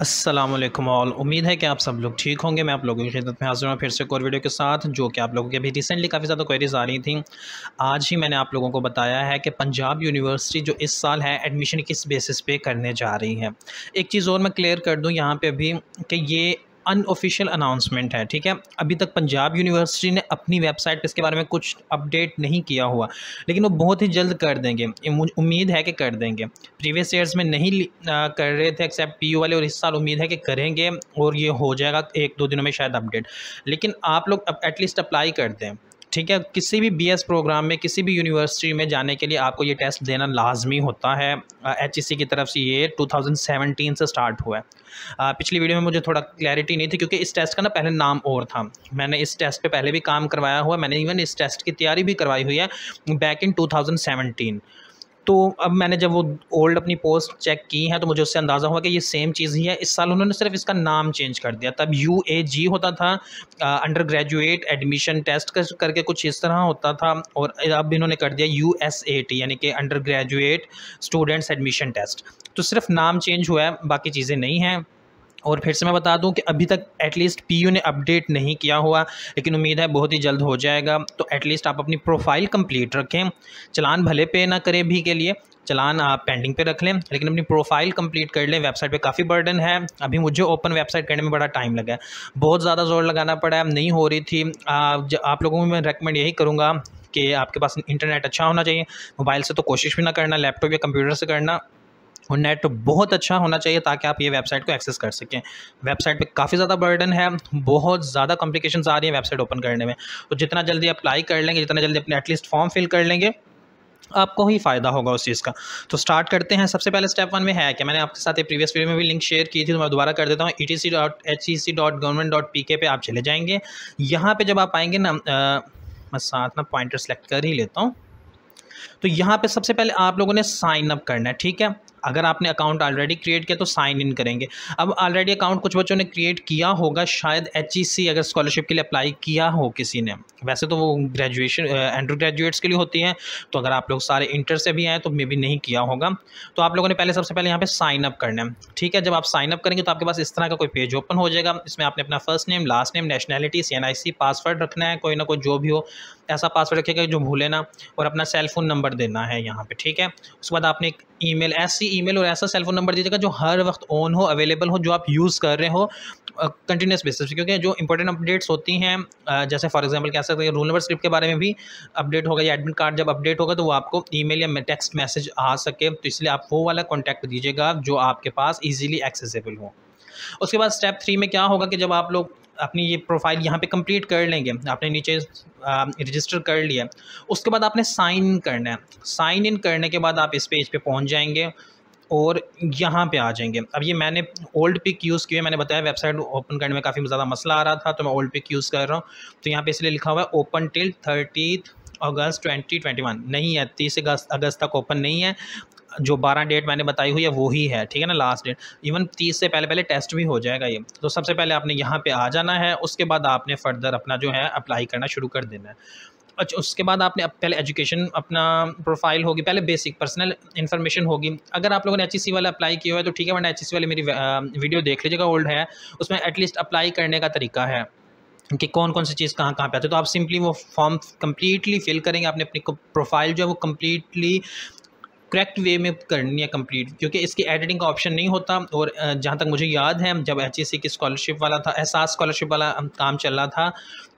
Aslam all उम्मीद है कि आप सब लोग ठीक होंगे मैं आप लोगों की खिदत में हाजिर हूँ फिर से एक और वीडियो के साथ जो कि आप लोगों की अभी रिसेंटली काफ़ी ज़्यादा क्वेरीज आ रही थी आज ही मैंने आप लोगों को बताया है कि पंजाब यूनिवर्सिटी जो इस साल है एडमिशन किस बेसिस पे करने जा रही है एक चीज़ और मैं क्लियर कर दूँ यहाँ पर अभी कि ये अनऑफिशियल अनाउंसमेंट है ठीक है अभी तक पंजाब यूनिवर्सिटी ने अपनी वेबसाइट पर इसके बारे में कुछ अपडेट नहीं किया हुआ लेकिन वो बहुत ही जल्द कर देंगे उम्मीद है कि कर देंगे प्रीवियस ईयर्स में नहीं आ, कर रहे थे एक्सेप्ट पी वाले और इस साल उम्मीद है कि करेंगे और ये हो जाएगा एक दो दिनों में शायद अपडेट लेकिन आप लोग एटलीस्ट अप्लाई कर दें ठीक है किसी भी बीएस प्रोग्राम में किसी भी यूनिवर्सिटी में जाने के लिए आपको ये टेस्ट देना लाजमी होता है एच e की तरफ से ये 2017 से स्टार्ट हुआ है आ, पिछली वीडियो में मुझे थोड़ा क्लैरिटी नहीं थी क्योंकि इस टेस्ट का ना पहले नाम और था मैंने इस टेस्ट पे पहले भी काम करवाया हुआ मैंने इवन इस टेस्ट की तैयारी भी करवाई हुई है बैक इन टू तो अब मैंने जब वो ओल्ड अपनी पोस्ट चेक की है तो मुझे उससे अंदाज़ा हुआ कि ये सेम चीज़ ही है इस साल उन्होंने सिर्फ इसका नाम चेंज कर दिया तब यू ए जी होता था अंडर ग्रेजुएट एडमिशन टेस्ट करके कुछ इस तरह होता था और अब इन्होंने कर दिया यू एस ए टी यानी कि under graduate students admission test तो सिर्फ नाम चेंज हुआ है बाकी चीज़ें नहीं हैं और फिर से मैं बता दूं कि अभी तक एटलीस्ट पीयू ने अपडेट नहीं किया हुआ लेकिन उम्मीद है बहुत ही जल्द हो जाएगा तो एटलीस्ट आप अपनी प्रोफाइल कंप्लीट रखें चलान भले पे ना करें भी के लिए चलान आप पेंडिंग पे रख लें लेकिन अपनी प्रोफाइल कंप्लीट कर लें वेबसाइट पे काफ़ी बर्डन है अभी मुझे ओपन वेबसाइट करने में बड़ा टाइम लगा है बहुत ज़्यादा जोर लगाना पड़ा है नहीं हो रही थी आप लोगों को मैं रेकमेंड यही करूँगा कि आपके पास इंटरनेट अच्छा होना चाहिए मोबाइल से तो कोशिश भी ना करना लैपटॉप या कंप्यूटर से करना नेट बहुत अच्छा होना चाहिए ताकि आप ये वेबसाइट को एक्सेस कर सकें वेबसाइट पे काफ़ी ज़्यादा बर्डन है बहुत ज़्यादा कॉम्प्लिकेशन आ रही है वेबसाइट ओपन करने में तो जितना जल्दी अप्लाई कर लेंगे जितना जल्दी अपने एटलीस्ट फॉर्म फिल कर लेंगे आपको ही फ़ायदा होगा उस चीज़ का तो स्टार्ट करते हैं सबसे पहले स्टेप वन में है कि मैंने आपके साथ एक प्रीवियस वीडियो में भी लिंक शेयर की थी तो मैं दोबारा कर देता हूँ E T C dot H C C dot government dot P K पे आप चले जाएंगे यहाँ पे जब आप आएंगे ना आ, मैं साथ ना पॉइंटर सेलेक्ट कर ही लेता हूँ तो यहाँ पे सबसे पहले आप लोगों ने साइन अप करना है ठीक है अगर आपने अकाउंट ऑलरेडी क्रिएट किया तो साइन इन करेंगे अब ऑलरेडी अकाउंट कुछ बच्चों ने क्रिएट किया होगा शायद एच e अगर स्कॉलरशिप के लिए अप्लाई किया हो किसी ने वैसे तो वो ग्रेजुएशन अंडर ग्रेजुएट्स के लिए होती हैं तो अगर आप लोग सारे इंटर से भी आएँ तो मे भी नहीं किया होगा तो आप लोगों ने पहले सबसे पहले यहाँ पर साइन अप करना है ठीक है जब आप साइन अप करेंगे तो आपके पास इस तरह का कोई पेज ओपन हो जाएगा इसमें आपने अपना first name last name nationality सी पासवर्ड रखना है कोई ना कोई जो भी हो ऐसा पासवर्ड रखेगा जो भूले ना और अपना सेल फ़ोन नंबर देना है यहाँ पर ठीक है उसके बाद आपने एक ई मेल ऐसी ईमेल और ऐसा सेल फोन नंबर दीजिएगा जो हर वक्त ऑन हो अवेलेबल हो जो आप यूज़ कर रहे हो कंटिन्यूस बेसिस क्योंकि जो इंपॉर्टेंट अपडेट्स होती हैं जैसे फॉर एग्जांपल कह सकते हैं रोल नंबर स्क्रिप्ट के बारे में भी अपडेट होगा या एडमिट कार्ड जब अपडेट होगा तो वो आपको ईमेल या टेक्स्ट मैसेज आ सके तो इसलिए आप वो वाला कॉन्टैक्ट दीजिएगा जो आपके पास ईजिली एक्सेसिबल हो उसके बाद स्टेप थ्री में क्या होगा कि जब आप लोग अपनी ये प्रोफाइल यहाँ पे कंप्लीट कर लेंगे आपने नीचे रजिस्टर कर लिया उसके बाद आपने साइन इन करना है साइन इन करने के बाद आप इस पेज पे पहुँच जाएंगे और यहाँ पे आ जाएंगे अब ये मैंने ओल्ड पिक यूज़ किए मैंने बताया वेबसाइट ओपन करने में काफ़ी ज़्यादा मसला आ रहा था तो मैं ओल्ड पिक यूज़ कर रहा हूँ तो यहाँ पे इसलिए लिखा हुआ है ओपन टिल थर्टी अगस्त ट्वेंटी ट्वेंटी वन नहीं है तीस अगस्त अगस्त तक ओपन नहीं है जो बारह डेट मैंने बताई हुई है वो ही है ठीक है ना लास्ट डेट इवन तीस से पहले पहले टेस्ट भी हो जाएगा ये तो सबसे पहले आपने यहाँ पे आ जाना है उसके बाद आपने फर्दर अपना जो है अप्लाई करना शुरू कर देना है अच्छा उसके बाद आपने अब पहले एजुकेशन अपना प्रोफाइल होगी पहले बेसिक पर्सनल इन्फॉर्मेशन होगी अगर आप लोगों ने एच ई सी वाला अप्लाई किया हुआ है तो ठीक है वरना एच ई सी वाली मेरी वीडियो देख लीजिएगा ओल्ड है उसमें एटलीस्ट अप्लाई करने का तरीका है कि कौन कौन सी चीज़ कहाँ कहाँ पे आती है तो आप सिंपली वो फॉर्म कम्प्लीटली फिल करेंगे आपने अपनी प्रोफाइल जो है वो कम्प्लीटली करेक्ट वे में करनी है कंप्लीट क्योंकि इसकी एडिटिंग का ऑप्शन नहीं होता और जहाँ तक मुझे याद है जब एच e की स्कॉलरशिप वाला था एहसास स्कॉलरशिप वाला काम चल रहा था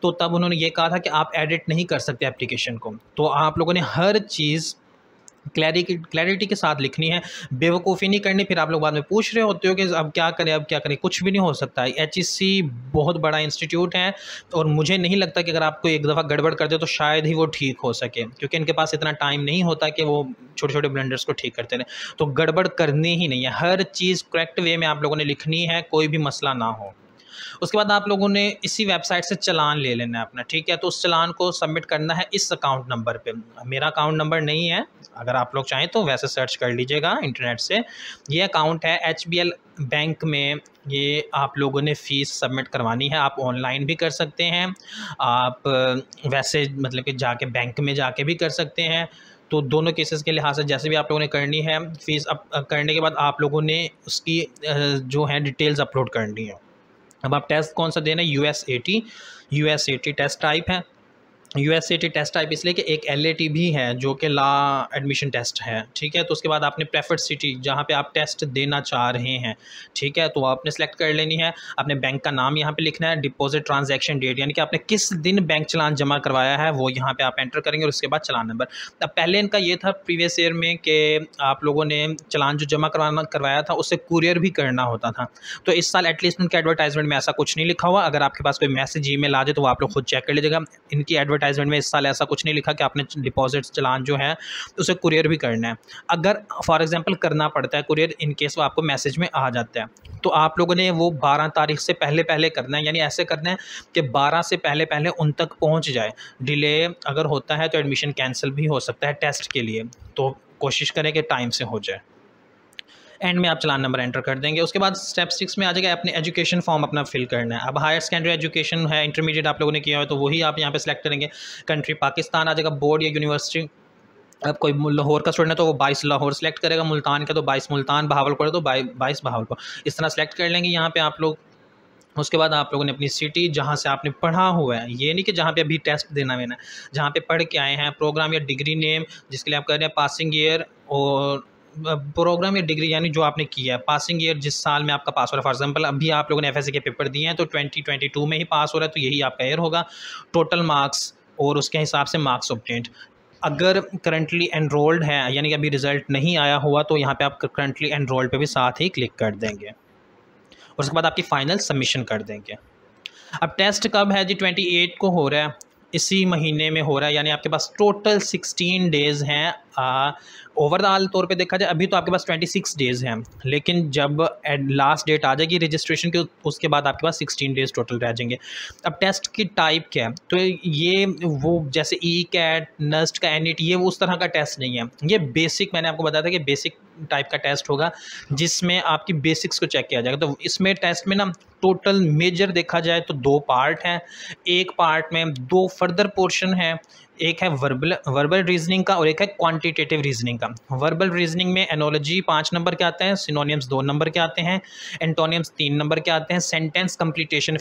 तो तब उन्होंने ये कहा था कि आप एडिट नहीं कर सकते एप्लीकेशन को तो आप लोगों ने हर चीज़ क्लैरिटी क्लैरिटी के साथ लिखनी है बेवकूफ़ी नहीं करनी फिर आप लोग बाद में पूछ रहे होते हो कि अब क्या करें अब क्या करें कुछ भी नहीं हो सकता है एच e बहुत बड़ा इंस्टीट्यूट है और मुझे नहीं लगता कि अगर आपको एक दफ़ा गड़बड़ कर दे तो शायद ही वो ठीक हो सके क्योंकि इनके पास इतना टाइम नहीं होता कि वो छोटे छोटे ब्लेंडर्स को ठीक करते रहे तो गड़बड़ करनी ही नहीं है हर चीज़ करेक्ट वे में आप लोगों ने लिखनी है कोई भी मसला ना हो उसके बाद आप लोगों ने इसी वेबसाइट से चलान ले लेना है अपना ठीक है तो उस चलान को सबमिट करना है इस अकाउंट नंबर पर मेरा अकाउंट नंबर नहीं है अगर आप लोग चाहें तो वैसे सर्च कर लीजिएगा इंटरनेट से ये अकाउंट है एच बैंक में ये आप लोगों ने फ़ीस सबमिट करवानी है आप ऑनलाइन भी कर सकते हैं आप वैसे मतलब कि जाके बैंक में जाके भी कर सकते हैं तो दोनों केसेस के लिहाज से जैसे भी आप लोगों ने करनी है फ़ीस अप करने के बाद आप लोगों ने उसकी जो है डिटेल्स अपलोड करनी है अब आप टेस्ट कौन सा देना है U S T U S T test type है यू एस टेस्ट टाइप इसलिए कि एक एल भी है जो कि ला एडमिशन टेस्ट है ठीक है तो उसके बाद आपने प्रेफर्ड सिटी जहाँ पे आप टेस्ट देना चाह रहे हैं ठीक है तो आपने सेलेक्ट कर लेनी है अपने बैंक का नाम यहाँ पे लिखना है डिपॉजिट ट्रांजैक्शन डेट यानी कि आपने किस दिन बैंक चलान जमा करवाया है वो यहाँ पर आप एंटर करेंगे और उसके बाद चलान नंबर अब पहले इनका ये था प्रीवियस ईयर में कि आप लोगों ने चलान जो जमा करवाना करवाया था उससे कुरियर भी करना होता था तो इस साल एटलीस्ट उनके एडवर्टाइजमेंट में ऐसा कुछ नहीं लिखा हुआ अगर आपके पास कोई मैसेज ई आ जाए तो आप लोग खुद चेक कर लीजिएगा इनकी एडवर्ट एडवर्टाइजमेंट में इस साल ऐसा कुछ नहीं लिखा कि आपने डिपॉजिट चलान जो है उसे कुरियर भी करना है अगर फॉर एग्जाम्पल करना पड़ता है कुरियर इनकेस वो आपको मैसेज में आ जाता है तो आप लोगों ने वो बारह तारीख से पहले पहले करना है यानी ऐसे करना है कि बारह से पहले पहले उन तक पहुँच जाए डिले अगर होता है तो एडमिशन कैंसिल भी हो सकता है टेस्ट के लिए तो कोशिश करें कि टाइम से हो जाए एंड में आप चलान नंबर एंटर कर देंगे उसके बाद स्टेप सिक्स में आ जाएगा अपने एजुकेशन फॉर्म अपना फिल करना है अब हायर सेकेंडरी एजुकेशन है इंटरमीडिएट आप लोगों ने किया है तो वही आप यहाँ पे सेलेक्ट करेंगे कंट्री पाकिस्तान आ जाएगा बोर्ड या यूनिवर्सिटी अब कोई लाहौर का स्टूडेंट है तो वो बाईस लाहौर सेलेक्ट करेगा मुल्तान का तो बाईस मुल्तान बहावलपुर है तो बाईस बहावलपुर इस तरह सेलेक्ट कर लेंगे यहाँ पे आप लोग उसके बाद आप लोगों ने अपनी सिटी जहाँ से आपने पढ़ा हुआ है ये नहीं कि जहाँ पे अभी टेस्ट देना देना है जहाँ पे पढ़ के आए हैं प्रोग्राम या डिग्री नेम जिसके लिए आप कह रहे हैं पासिंग ईयर और प्रोग्राम या डिग्री यानी जो आपने किया है पासिंग ईयर जिस साल में आपका पास हो रहा है फॉर एग्जांपल अभी आप लोगों ने एफ के पेपर दिए हैं तो 2022 में ही पास हो रहा है तो यही आपका ईयर होगा टोटल मार्क्स और उसके हिसाब से मार्क्स ऑब्टेंट अगर करंटली एनरोल्ड है यानी कि अभी रिज़ल्ट नहीं आया हुआ तो यहाँ पर आप करंटली एनरोल्ड पर भी साथ ही क्लिक कर देंगे और उसके बाद आपकी फ़ाइनल सबमिशन कर देंगे अब टेस्ट कब है जी ट्वेंटी एट को हो रहा है इसी महीने में हो रहा है यानी आपके पास टोटल सिक्सटीन डेज़ हैं ओवरऑल तौर पे देखा जाए अभी तो आपके पास 26 डेज़ हैं लेकिन जब एड लास्ट डेट आ जाएगी रजिस्ट्रेशन के उसके बाद आपके पास 16 डेज़ टोटल रह जाएंगे अब टेस्ट की टाइप क्या है तो ये वो जैसे ई कैट नस्ट का एन e ये उस तरह का टेस्ट नहीं है ये बेसिक मैंने आपको बताया था कि बेसिक टाइप का टेस्ट होगा जिसमें आपकी बेसिक्स को चेक किया जाएगा तो इसमें टेस्ट में ना टोटल मेजर देखा जाए तो दो पार्ट हैं एक पार्ट में दो फर्दर पोर्शन हैं एक है वर्बल वर्बल रीजनिंग का और एक है क्वांटिटेटिव रीजनिंग का वर्बल रीजनिंग में एनोलॉजी पाँच नंबर के आते हैं सिनोनियम्स दो नंबर के आते हैं एंटोनियम्स तीन नंबर के आते हैं सेंटेंस कंप्लीटेशन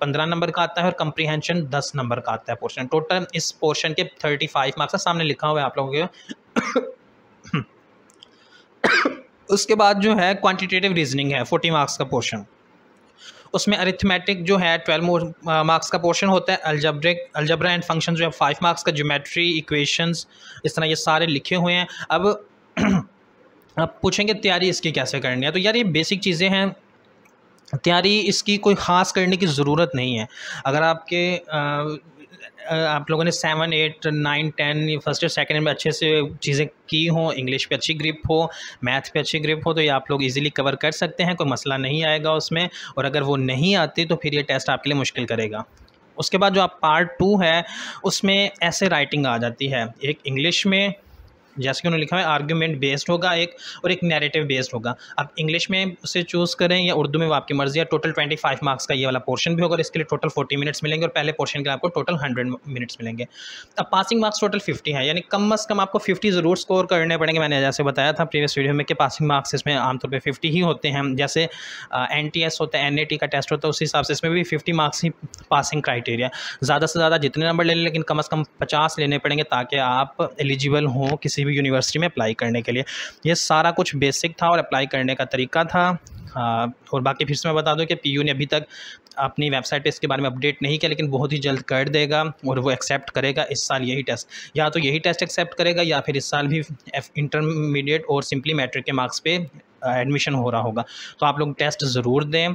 पंद्रह नंबर का आता है और कंप्रीहेंशन दस नंबर का आता है पोर्शन टोटल इस पोर्शन के थर्टी फाइव मार्क्स का सामने लिखा हुआ है आप लोगों के उसके बाद जो है क्वांटिटेटिव रीजनिंग है फोर्टी मार्क्स का पोर्शन उसमें अरिथमेटिक जो है ट्वेल्व मार्क्स uh, का पोर्शन होता है अल्जब्रिक अल्जब्रा एंड फंक्शन जो है फाइव मार्क्स का जोमेट्री इक्वेशंस इस तरह ये सारे लिखे हुए हैं अब आप पूछेंगे तैयारी इसकी कैसे करनी है तो यार ये बेसिक चीज़ें हैं तैयारी इसकी कोई ख़ास करने की ज़रूरत नहीं है अगर आपके आ, uh, आप लोगों ने seven eight nine ten first year second में अच्छे से चीज़ें की हों इंग्लिश पे अच्छी ग्रिप हो मैथ पे अच्छी ग्रिप हो तो ये आप लोग इजीली कवर कर सकते हैं कोई मसला नहीं आएगा उसमें और अगर वो नहीं आती तो फिर ये टेस्ट आपके लिए मुश्किल करेगा उसके बाद जो आप पार्ट टू है उसमें ऐसे राइटिंग आ जाती है एक इंग्लिश में जैसे कि उन्होंने लिखा है आर्ग्यूमेंट बेस्ड होगा एक और एक नैरेटिव बेस्ड होगा आप इंग्लिश में उसे चूज़ करें या उर्दू में वो आपकी मर्जी है टोटल ट्वेंटी फाइव मार्क्स का ये वाला पोर्शन भी होगा इसके लिए टोटल फोर्टी मिनट्स मिलेंगे और पहले पोर्शन के लिए आपको टोटल हंड्रेड मिनट्स मिलेंगे अब पासिंग मार्क्स टोटल फिफ्टी है यानी कम अज़ कम आपको फिफ्टी ज़रूर स्कोर करने पड़ेंगे मैंने जैसे बताया था प्रीवियस वीडियो में कि पासिंग मार्क्स इसमें आमतौर पर फिफ्टी ही होते हैं जैसे एन टी एस होता है एन ए टी का टेस्ट होता है उस हिसाब से इसमें भी फिफ्टी मार्क्स ही पासिंग क्राइटेरिया ज़्यादा से ज़्यादा जितने नंबर ले लें लेकिन कम अज़ कम पचास लेने पड़ेंगे ताकि आप एलिजिबल हों किसी भी यूनिवर्सिटी में अप्लाई करने के लिए ये सारा कुछ बेसिक था और अप्लाई करने का तरीका था हाँ, और बाकी फिर से मैं बता दूं कि पीयू ने अभी तक अपनी वेबसाइट पे इसके बारे में अपडेट नहीं किया लेकिन बहुत ही जल्द कर देगा और वो एक्सेप्ट करेगा इस साल यही टेस्ट या तो यही टेस्ट एक्सेप्ट करेगा या फिर इस साल भी इंटरमीडिएट और सिंपली मैट्रिक के मार्क्स पे एडमिशन हो रहा होगा तो आप लोग टेस्ट ज़रूर दें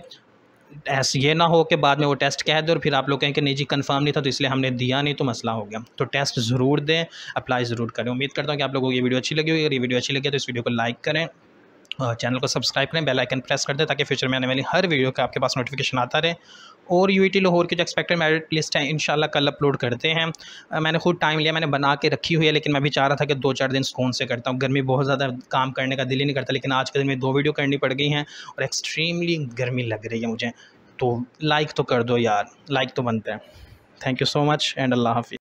ऐसा ये ना हो कि बाद में वो टेस्ट कह दे और फिर आप लोग कहें कि नहीं जी कंफर्म नहीं था तो इसलिए हमने दिया नहीं तो मसला हो गया तो टेस्ट ज़रूर दें अप्लाई ज़रूर करें उम्मीद करता हूँ कि आप लोगों को ये वीडियो अच्छी लगी होगी अगर ये वीडियो अच्छी लगी तो इस वीडियो को लाइक करें चैनल को सब्सक्राइब करें बेल आइकन प्रेस कर दें ताकि फ्यूचर में आने वाली हर वीडियो का आपके पास नोटिफिकेशन आता रहे और यू लाहौर के जो एक्सपेक्टेड मेरिट लिस्ट है इन कल अपलोड करते हैं मैंने खुद टाइम लिया मैंने बना के रखी हुई है लेकिन मैं भी चाह रहा था कि दो चार दिन सुकून से करता हूँ गर्मी बहुत ज़्यादा काम करने का दिल ही नहीं करता लेकिन आज के दिन में दो वीडियो करनी पड़ गई हैं और एक्सट्रीमली गर्मी लग रही है मुझे तो लाइक तो कर दो यार लाइक तो बनते हैं thank you so much and अल्लाह हाफि